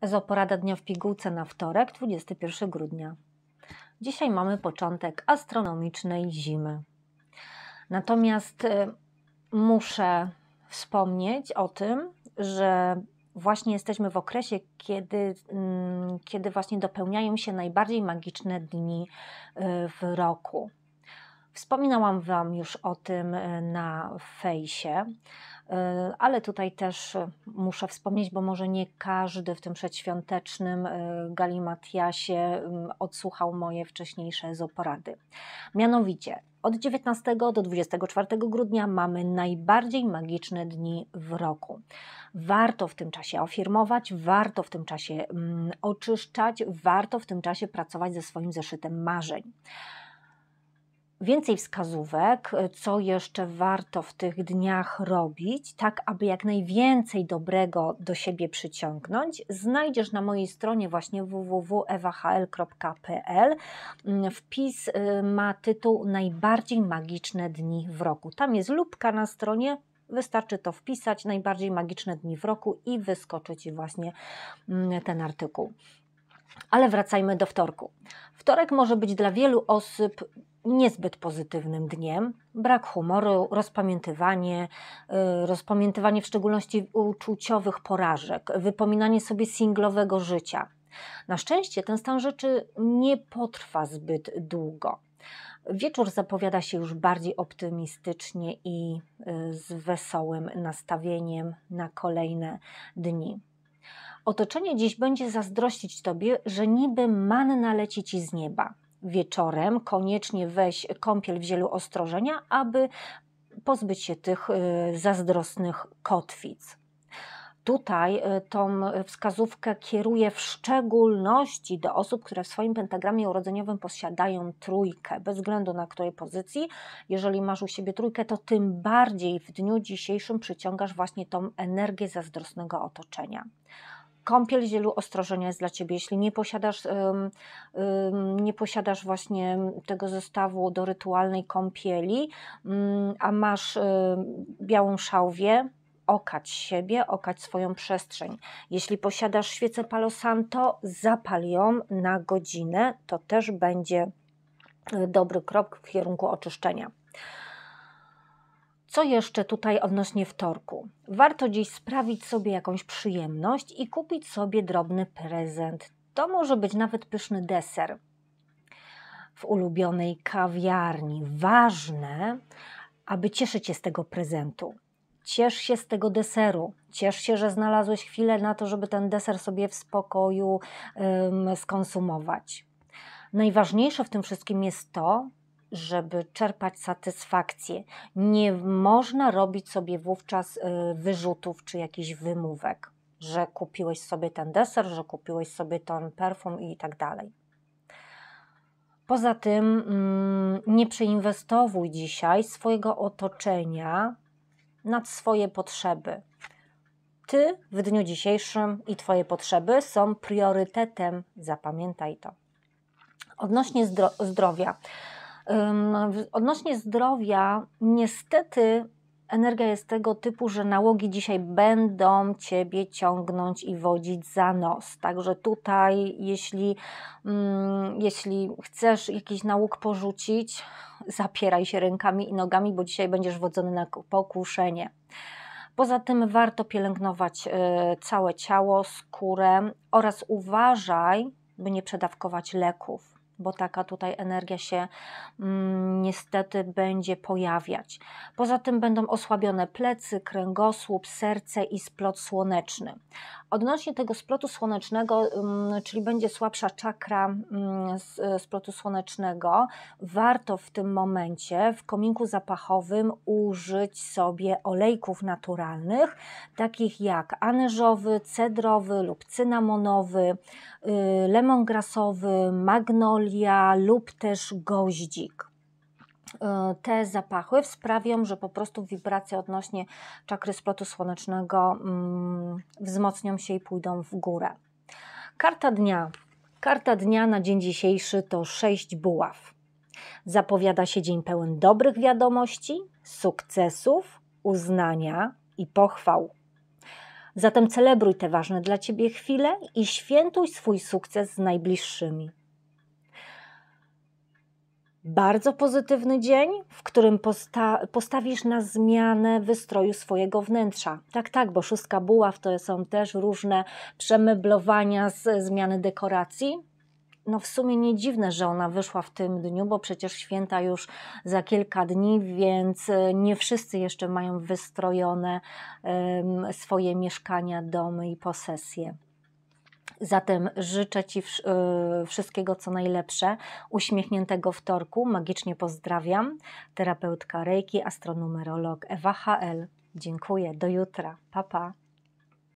EZO porada dnia w pigułce na wtorek, 21 grudnia. Dzisiaj mamy początek astronomicznej zimy. Natomiast y, muszę wspomnieć o tym, że właśnie jesteśmy w okresie, kiedy, mm, kiedy właśnie dopełniają się najbardziej magiczne dni y, w roku. Wspominałam Wam już o tym e, na fejsie, e, ale tutaj też muszę wspomnieć, bo może nie każdy w tym przedświątecznym e, galimatiasie odsłuchał moje wcześniejsze zoporady. Mianowicie od 19 do 24 grudnia mamy najbardziej magiczne dni w roku. Warto w tym czasie afirmować, warto w tym czasie oczyszczać, warto w tym czasie pracować ze swoim zeszytem marzeń więcej wskazówek, y, co jeszcze warto w tych dniach robić, tak aby jak najwięcej dobrego do siebie przyciągnąć, znajdziesz na mojej stronie właśnie www.ewahl.pl. Mm, wpis y, ma tytuł Najbardziej magiczne dni w roku. Tam jest lubka na stronie, Wystarczy to wpisać, najbardziej magiczne dni w roku i wyskoczyć właśnie mm, ten artykuł. Ale wracajmy do wtorku. Wtorek może być dla wielu osób niezbyt pozytywnym dniem. Brak humoru, rozpamiętywanie, y, rozpamiętywanie w szczególności uczuciowych porażek, wypominanie sobie singlowego życia. Na szczęście ten stan rzeczy nie potrwa zbyt długo. Wieczór zapowiada się już bardziej optymistycznie i y, z wesołym nastawieniem na kolejne dni. Otoczenie dziś będzie zazdrościć tobie, że niby manna leci ci z nieba. Wieczorem koniecznie weź kąpiel w zielu ostrożenia, aby pozbyć się tych y, zazdrosnych kotwic. Tutaj y, tą wskazówkę kieruję w szczególności do osób, które w swoim pentagramie urodzeniowym posiadają trójkę, bez względu na której pozycji. Jeżeli masz u siebie trójkę, to tym bardziej w dniu dzisiejszym przyciągasz właśnie tą energię zazdrosnego otoczenia kąpiel zielu ostrożenia jest dla Ciebie. Jeśli nie posiadasz, um, um, nie posiadasz właśnie tego zestawu do rytualnej kąpieli, um, a masz białą szałwię, okać siebie, okać swoją przestrzeń. Jeśli posiadasz świecę palosanto, zapal ją na godzinę, to też będzie e, dobry krok w kierunku oczyszczenia. Co jeszcze tutaj odnośnie wtorku? Warto dziś sprawić sobie jakąś przyjemność i kupić sobie drobny prezent. To może być nawet pyszny deser w ulubionej kawiarni. Ważne, aby cieszyć się z tego prezentu. Ciesz się z tego deseru. Ciesz się, że znalazłeś chwilę na to, żeby ten deser sobie w spokoju skonsumować. Najważniejsze w tym wszystkim jest to, żeby czerpać satysfakcję. Nie można robić sobie wówczas y, wyrzutów czy jakichś wymówek, że kupiłeś sobie ten deser, że kupiłeś sobie ten perfum i tak dalej. Poza tym mm, nie przeinwestowuj dzisiaj swojego otoczenia nad swoje potrzeby. Ty w dniu dzisiejszym i Twoje potrzeby są priorytetem, zapamiętaj to. Odnośnie zdro zdrowia. Odnośnie zdrowia, niestety energia jest tego typu, że nałogi dzisiaj będą ciebie ciągnąć i wodzić za nos. Także tutaj, jeśli, mm, jeśli chcesz jakiś nałóg porzucić, zapieraj się rękami i nogami, bo dzisiaj będziesz wodzony na pokuszenie. Poza tym warto pielęgnować y, całe ciało, skórę oraz uważaj, by nie przedawkować leków bo taka tutaj energia się mm, niestety będzie pojawiać. Poza tym będą osłabione plecy, kręgosłup, serce i splot słoneczny. Odnośnie tego splotu słonecznego, mm, czyli będzie słabsza czakra mm, splotu słonecznego, warto w tym momencie w kominku zapachowym użyć sobie olejków naturalnych, takich jak anyżowy, cedrowy lub cynamonowy, y, lemongrasowy, magnolia, folia lub też goździk. E, te zapachy sprawią, że po prostu wibracje odnośnie czakry splotu słonecznego mm, wzmocnią się i pójdą w górę. Karta dnia. Karta dnia na dzień dzisiejszy to sześć buław. Zapowiada się dzień pełen dobrych wiadomości, sukcesów, uznania i pochwał. Zatem celebruj te ważne dla Ciebie chwile i świętuj swój sukces z najbliższymi bardzo pozytywny dzień, w którym posta postawisz na zmianę wystroju swojego wnętrza. Tak, tak, bo szóstka buław to są też różne przemeblowania z zmiany dekoracji. No w sumie nie dziwne, że ona wyszła w tym dniu, bo przecież święta już za kilka dni, więc e, nie wszyscy jeszcze mają wystrojone um, swoje mieszkania, domy i posesje. Zatem życzę Ci y, wszystkiego co najlepsze, uśmiechniętego wtorku, magicznie pozdrawiam, terapeutka Reiki, astronumerolog Ewa HL. Dziękuję, do jutra, papa. Pa.